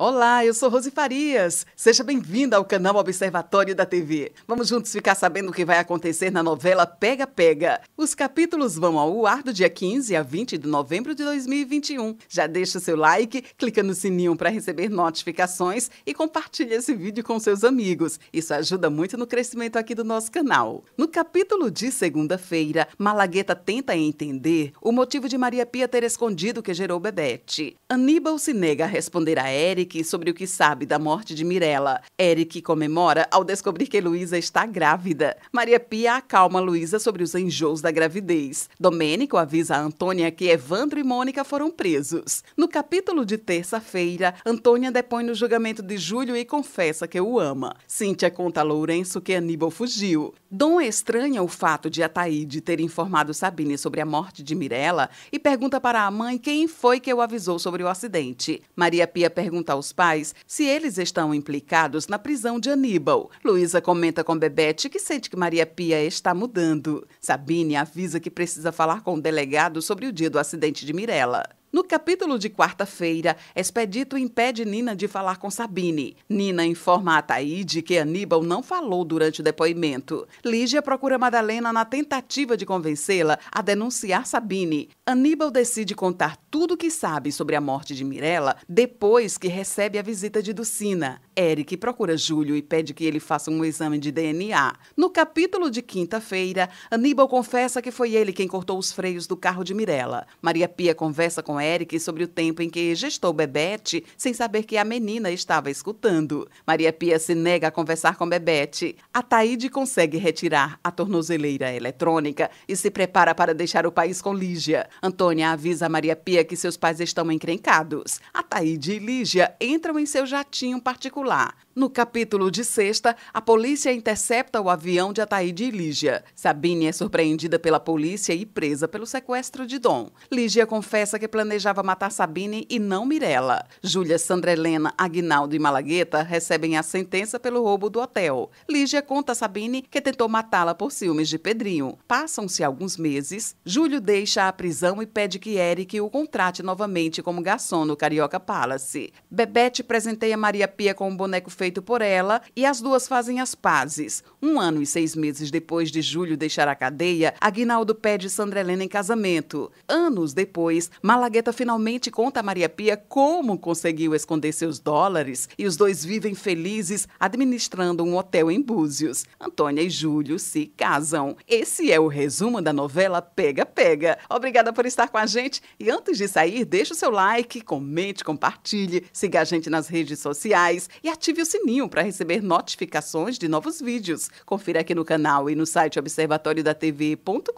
Olá, eu sou Rose Farias. Seja bem-vinda ao canal Observatório da TV. Vamos juntos ficar sabendo o que vai acontecer na novela Pega Pega. Os capítulos vão ao ar do dia 15 a 20 de novembro de 2021. Já deixa o seu like, clica no sininho para receber notificações e compartilha esse vídeo com seus amigos. Isso ajuda muito no crescimento aqui do nosso canal. No capítulo de segunda-feira, Malagueta tenta entender o motivo de Maria Pia ter escondido o que gerou Bebete. Aníbal se nega a responder a Eric Eric sobre o que sabe da morte de Mirella. Eric comemora ao descobrir que Luísa está grávida. Maria Pia acalma Luísa sobre os enjôos da gravidez. Domênico avisa a Antônia que Evandro e Mônica foram presos. No capítulo de terça-feira, Antônia depõe no julgamento de Júlio e confessa que o ama. Cíntia conta a Lourenço que Aníbal fugiu. Dom estranha o fato de Ataíde ter informado Sabine sobre a morte de Mirella e pergunta para a mãe quem foi que o avisou sobre o acidente. Maria Pia pergunta ao aos pais se eles estão implicados na prisão de Aníbal. Luísa comenta com Bebete que sente que Maria Pia está mudando. Sabine avisa que precisa falar com o delegado sobre o dia do acidente de Mirella. No capítulo de quarta-feira, Expedito impede Nina de falar com Sabine. Nina informa a Taíde que Aníbal não falou durante o depoimento. Lígia procura Madalena na tentativa de convencê-la a denunciar Sabine. Aníbal decide contar tudo o que sabe sobre a morte de Mirella depois que recebe a visita de Ducina. Eric procura Júlio e pede que ele faça um exame de DNA. No capítulo de quinta-feira, Aníbal confessa que foi ele quem cortou os freios do carro de Mirella. Maria Pia conversa com Eric sobre o tempo em que gestou Bebete sem saber que a menina estava escutando. Maria Pia se nega a conversar com Bebete. A Taíde consegue retirar a tornozeleira eletrônica e se prepara para deixar o país com Lígia. Antônia avisa a Maria Pia que seus pais estão encrencados. A Taíde e Lígia entram em seu jatinho particular. No capítulo de sexta, a polícia intercepta o avião de Ataíde e Lígia. Sabine é surpreendida pela polícia e presa pelo sequestro de Dom. Lígia confessa que planeja planejava matar Sabine e não Mirella. Júlia Sandra Helena, Agnaldo e Malagueta recebem a sentença pelo roubo do hotel. Lígia conta a Sabine que tentou matá-la por ciúmes de Pedrinho. Passam-se alguns meses, Júlio deixa a prisão e pede que Eric o contrate novamente como garçom no Carioca Palace. Bebete presenteia Maria Pia com um boneco feito por ela e as duas fazem as pazes. Um ano e seis meses depois de Júlio deixar a cadeia, Agnaldo pede Sandra Helena em casamento. Anos depois, Malagueta Bragueta finalmente conta a Maria Pia como conseguiu esconder seus dólares e os dois vivem felizes administrando um hotel em Búzios. Antônia e Júlio se casam. Esse é o resumo da novela Pega Pega. Obrigada por estar com a gente e antes de sair, deixe o seu like, comente, compartilhe, siga a gente nas redes sociais e ative o sininho para receber notificações de novos vídeos. Confira aqui no canal e no site observatório da TV.com.br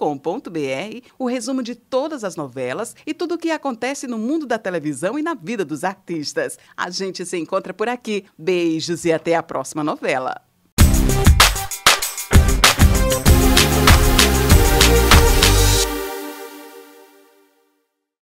o resumo de todas as novelas e tudo o que aconteceu acontece no mundo da televisão e na vida dos artistas. A gente se encontra por aqui. Beijos e até a próxima novela.